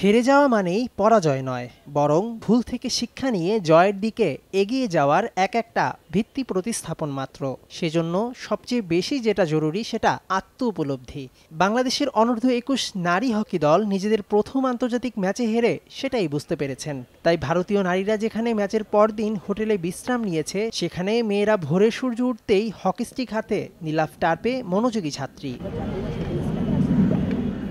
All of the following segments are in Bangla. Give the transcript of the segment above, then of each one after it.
হেরে যাওয়া মানেই পরাজয় নয় বরং ভুল থেকে শিক্ষা নিয়ে জয়ের দিকে এগিয়ে যাওয়ার এক একটা ভিত্তি প্রতিস্থাপন মাত্র সেজন্য সবচেয়ে বেশি যেটা জরুরি সেটা আত্ম উপলব্ধি বাংলাদেশের অনূর্ধ্ব একুশ নারী হকি দল নিজেদের প্রথম আন্তর্জাতিক ম্যাচে হেরে সেটাই বুঝতে পেরেছেন তাই ভারতীয় নারীরা যেখানে ম্যাচের পরদিন হোটেলে বিশ্রাম নিয়েছে সেখানে মেয়েরা ভোরে সূর্য উঠতেই হকি স্টিক হাতে নীলাফ টার্পে মনোযোগী ছাত্রী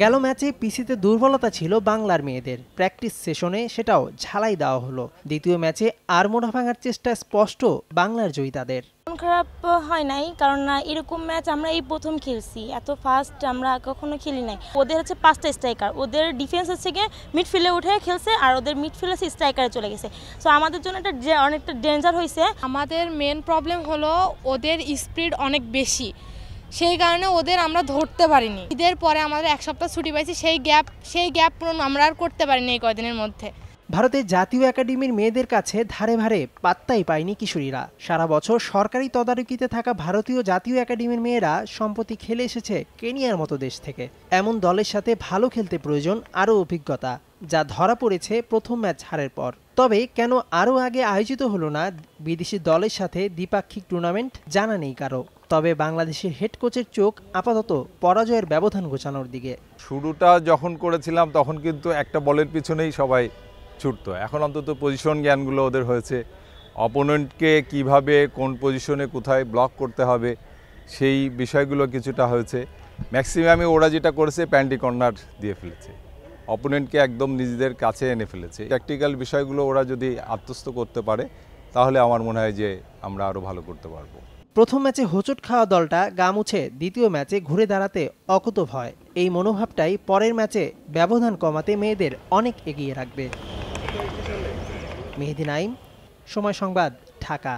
গেল ম্যাচে পিসিতে দুর্বলতা ছিল বাংলার মেয়েদের প্র্যাকটিস সেশনে সেটাও ঝালাই দেওয়া হলো দ্বিতীয় ম্যাচে আর মোড়া ভাঙার চেষ্টা স্পষ্ট বাংলার জয়িতাদের খারাপ হয় নাই কারণ না এরকম ম্যাচ আমরা এই প্রথম খেলছি এত ফাস্ট আমরা কখনো খেলি নাই ওদের হচ্ছে পাঁচটা স্ট্রাইকার ওদের ডিফেন্স হচ্ছে গিয়ে মিডফিল্ডে উঠে খেলছে আর ওদের মিডফিল্ডে স্ট্রাইকারে চলে গেছে সো আমাদের জন্য এটা অনেকটা ডেঞ্জার হয়েছে আমাদের মেন প্রবলেম হলো ওদের স্পিড অনেক বেশি সেই কারণে ওদের আমরা ধরতে পারিনি ঈদের পরে আমাদের এক সপ্তাহ ছুটি পাইছি সেই গ্যাপ সেই গ্যাপ পূরণ আমরা আর করতে পারিনি এই কয়দিনের মধ্যে ভারতের জাতীয় একাডেমির মেয়েদের কাছে ধারে ভারে পাত্তাই পায়নি কিশোরীরা সারা বছর সরকারি তদারকিতে থাকা ভারতীয় জাতীয় একাডেমির মেয়েরা সম্প্রতি খেলে এসেছে কেনিয়ার মতো দেশ থেকে এমন দলের সাথে ভালো খেলতে প্রয়োজন আরও অভিজ্ঞতা যা ধরা পড়েছে প্রথম ম্যাচ হারের পর তবে কেন আরও আগে আয়োজিত হলো না বিদেশি দলের সাথে দ্বিপাক্ষিক টুর্নামেন্ট জানা নেই কারো তবে বাংলাদেশের হেড কোচের চোখ আপাতত পরাজয়ের ব্যবধান ঘোচানোর দিকে শুরুটা যখন করেছিলাম তখন কিন্তু একটা বলের পিছনেই সবাই ছুটতো এখন অন্তত পজিশন জ্ঞানগুলো ওদের হয়েছে অপোনেন্টকে কিভাবে কোন পজিশনে কোথায় ব্লক করতে হবে সেই বিষয়গুলো কিছুটা হয়েছে ম্যাক্সিমামে ওরা যেটা করেছে প্যান্টি কর্নার দিয়ে ফেলেছে অপোনেন্টকে একদম নিজেদের কাছে এনে ফেলেছে প্র্যাকটিক্যাল বিষয়গুলো ওরা যদি আত্মস্থ করতে পারে তাহলে আমার মনে হয় যে আমরা আরও ভালো করতে পারবো প্রথম ম্যাচে হোঁচট খাওয়া দলটা গা মুছে দ্বিতীয় ম্যাচে ঘুরে দাঁড়াতে অকুতভ হয় এই মনোভাবটাই পরের ম্যাচে ব্যবধান কমাতে মেয়েদের অনেক এগিয়ে রাখবে মেহেদিন আইম সময় সংবাদ ঢাকা